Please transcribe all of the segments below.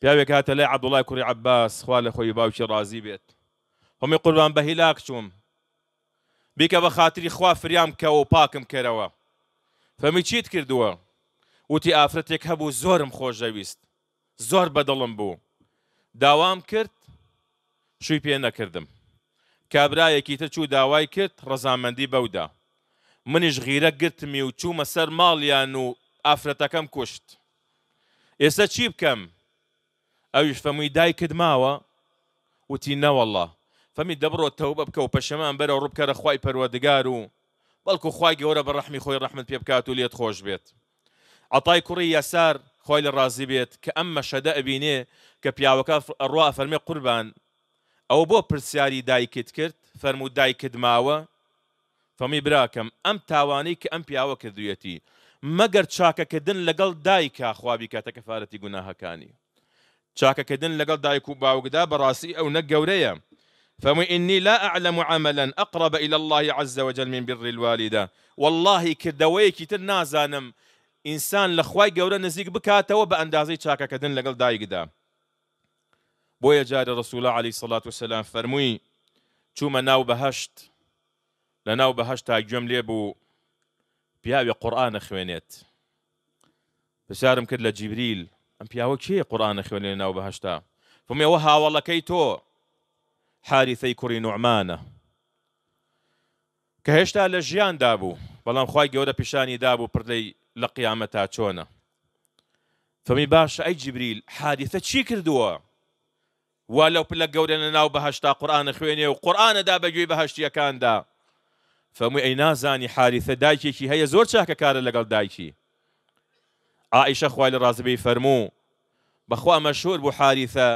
پیاوێک هاتە لای عبدوڵای کوڕی عباس خوا لە خۆی باوکی ڕازی بێت هەمی قوربان بە هیلاک چوم بیکە بە خااتری خوا فریام کەەوە و پاکم کەرەوە فەمی چیت کردووە وتی ئافرەتێک هەبوو زۆرم خۆشەویست زۆر بەدڵم بوو داوام کرد شووی پێ نەکردم کابراایەکی تر چوو داوای کرد ڕەزامەندی بەودا منیش غیرە گرتمی و چوومە سەر ماڵیان و ئافرەتەکەم کوشت ئێستا چی بکەم ئەویش فەمووی دایکت ماوە وتی نەوەله فەمی دەبڕۆ تەوبە بکە و پەشەمان بەرە ڕوبکەرە خی پەروەدەگار و بەڵکو خی گەورە بە ڕحمی خۆی ڕحمت پێ بکات و لێت خۆش بێت ئەتای کوڕی یاسار خۆی لە ڕازی بێت کە ئەم مەشەدە ئەبینێ کە پیاوەکە ڕوا فەرمێ قوربان ئەو بۆ پرسیاری دایکت کرد فەرموو دایکت ماوە فەمی براکەم ئەم تاوانەی کە ئەم پیاوە کردویەتی مەگەر چاکەکردن لەگەڵ دایکە خوابی کاتە کەفاەتی گوناهەکانی چاکەکردن كدن لقل دايكو باوغدا براسي أو نەک فم إني لا أعلم عملا أقرب إلى الله عز وجل من بر الوالدة والله كردويك تنازانم إنسان لخواي قورا نزيق بكاتا وباندازي تشاكا كدن لقل دايكدا بويا جاري رسول الله عليه الصلاة والسلام فرموي چوما ناو بهشت لناو بهشت هاي جملة بو بياوي قرآن خوينيت بسارم كدل جبريل ام پیاوە چیە شي قران اخي ولينا وبهشتا فم يوها والله كيتو حارثي كوري لە كهشتا لجيان دابو خی گەورە جودا بيشاني دابو بردي لقيامتا تشونا چۆنە باش اي جبريل حادثة شي كردوا ولو بلا جودنا ناو بهشتا قران ناو بەهشتا قورآانە خوێنێ و قورآانەدا بەگوێی بەهشتیەکاندا فەمووی ئەی نازانی حاریثە دایکێکی هەیە زۆر چاکە کارە لەگەڵ دایکی عائشە خوای لە ڕازبی فەرموو بەخوا مەشهور بوو حاریثە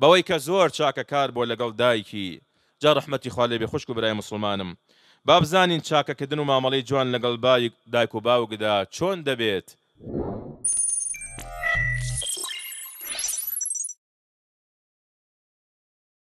بەوەی کە زۆر چاکە کار بۆ لەگەڵ دایکی جا ڕحمەتی خوا لێبێ خوشک و برای مسلمانم با بزانین چاکەکردن و مامەڵی جوان لەگەڵ دایک و باوگدا چۆن دەبێت